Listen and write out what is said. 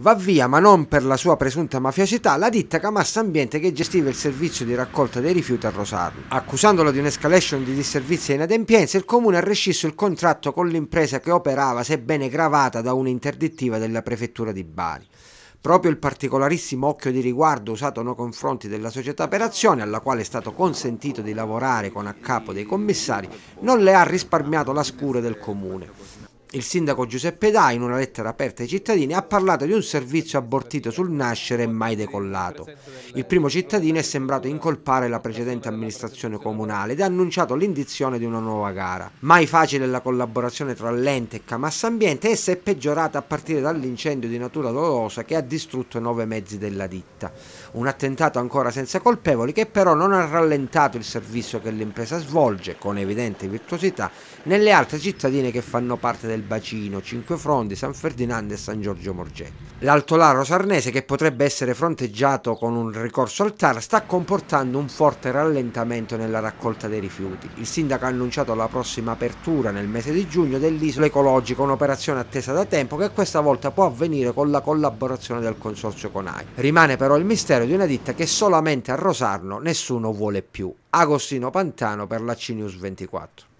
Va via, ma non per la sua presunta mafiacità, la ditta Camassa Ambiente che gestiva il servizio di raccolta dei rifiuti a Rosarno. Accusandola di un'escalation di disservizi e inadempienze, il comune ha rescisso il contratto con l'impresa che operava, sebbene gravata da un'interdittiva della prefettura di Bari. Proprio il particolarissimo occhio di riguardo usato nei confronti della società per azione, alla quale è stato consentito di lavorare con a capo dei commissari, non le ha risparmiato la scure del comune. Il sindaco Giuseppe Dai, in una lettera aperta ai cittadini, ha parlato di un servizio abortito sul nascere e mai decollato. Il primo cittadino è sembrato incolpare la precedente amministrazione comunale ed ha annunciato l'indizione di una nuova gara. Mai facile la collaborazione tra l'ente e Camassa Ambiente, essa è peggiorata a partire dall'incendio di natura dolosa che ha distrutto nove mezzi della ditta. Un attentato ancora senza colpevoli che però non ha rallentato il servizio che l'impresa svolge, con evidente virtuosità, nelle altre cittadine che fanno parte del Bacino, Cinque Fronde, San Ferdinando e San Giorgio Morgetti. L'altolaro sarnese, che potrebbe essere fronteggiato con un ricorso al TAR, sta comportando un forte rallentamento nella raccolta dei rifiuti. Il sindaco ha annunciato la prossima apertura nel mese di giugno dell'isola ecologica, un'operazione attesa da tempo che questa volta può avvenire con la collaborazione del consorzio Conai. Rimane però il mistero di una ditta che solamente a Rosarno nessuno vuole più. Agostino Pantano per la CNews 24.